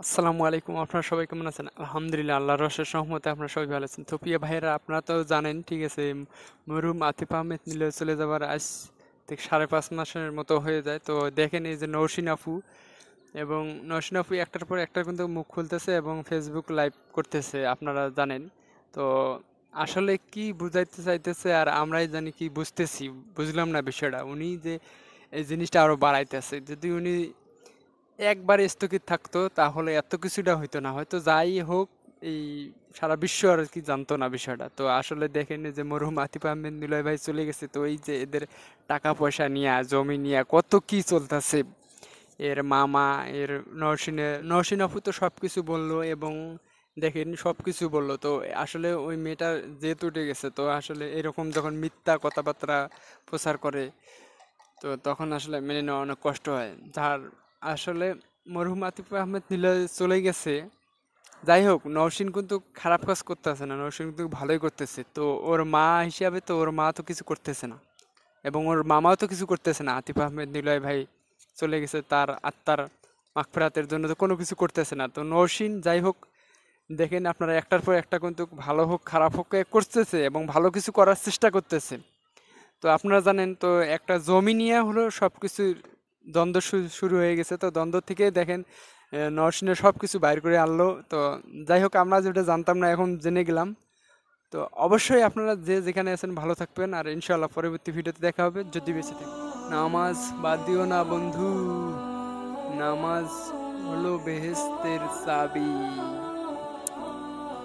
আসসালামু আলাইকুম আপনারা সবাই কেমন আছেন আলহামদুলিল্লাহ আল্লাহ রসের সহমতে আপনারা সবাই ভালো আছেন তো ভাইয়েরা আপনারা তো জানেন ঠিক আছে মরুম আতিফ আহমেদ নিলে চলে যাবার আজ ঠিক সাড়ে পাঁচ মাসের মতো হয়ে যায় তো দেখেন এই যে নৌসিন আফু এবং নৌসিন আফু একটার পর একটা কিন্তু মুখ খুলতেছে এবং ফেসবুক লাইভ করতেছে আপনারা জানেন তো আসলে কি বুঝাইতে চাইতেছে আর আমরাই জানি কি বুঝতেছি বুঝলাম না বিষয়টা উনি যে এই জিনিসটা আরও বাড়াইতেছে যদি উনি একবার স্থগিত থাকতো তাহলে এত কিছুটা হইতো না হয়তো যাই হোক এই সারা বিশ্ব আর কি জানতো না বিষয়টা তো আসলে দেখেন যে মরহুম আতিফ আহমেদ নিলয় ভাই চলে গেছে তো এই যে এদের টাকা পয়সা নিয়ে জমি নিয়ে কত কি চলতেছে এর মামা এর নরসিনে নরসিন আপু তো সব কিছু বললো এবং দেখেন সব কিছু বললো তো আসলে ওই মেয়েটা যেহেতু উঠে গেছে তো আসলে এরকম যখন মিথ্যা কথাবার্তা প্রচার করে তো তখন আসলে মেনে নেওয়া অনেক কষ্ট হয় যার আসলে মরহুম আতিফ আহমেদ নীলা চলে গেছে যাই হোক নওশিন কিন্তু খারাপ কাজ করতেছে না নরসিং কিন্তু ভালোই করতেছে তো ওর মা হিসাবে তো ওর মা তো কিছু করতেছে না এবং ওর মামাও তো কিছু করতেছে না আতিফ আহমেদ নিলয় ভাই চলে গেছে তার আত্মার মাখফেরাতের জন্য তো কোনো কিছু করতেছে না তো নরসিন যাই হোক দেখেন আপনারা একটার পর একটা কিন্তু ভালো হোক খারাপ হোক করতেছে এবং ভালো কিছু করার চেষ্টা করতেছে তো আপনারা জানেন তো একটা জমি নিয়ে হলো সব কিছুর দ্বন্দ্ব শুরু হয়ে গেছে তো দ্বন্দ্ব থেকে দেখেন নরসিংহ সব কিছু বাইর করে আনলো তো যাই হোক আমরা যেটা জানতাম না এখন জেনে গেলাম তো অবশ্যই আপনারা যে যেখানে আছেন ভালো থাকবেন আর ইনশাল্লাহ পরবর্তী ভিডিওতে দেখা হবে যদি বেঁচে থাকে নামাজ বাদ দিও না বন্ধু নামাজ হলো বেহেস্তের সাবি